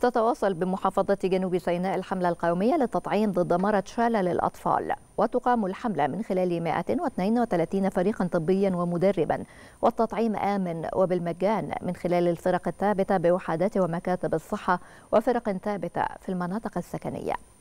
تتواصل بمحافظة جنوب سيناء الحملة القومية للتطعيم ضد مرض شالة للأطفال وتقام الحملة من خلال 132 فريقا طبيا ومدربا والتطعيم آمن وبالمجان من خلال الفرق الثابتة بوحدات ومكاتب الصحة وفرق ثابتة في المناطق السكنية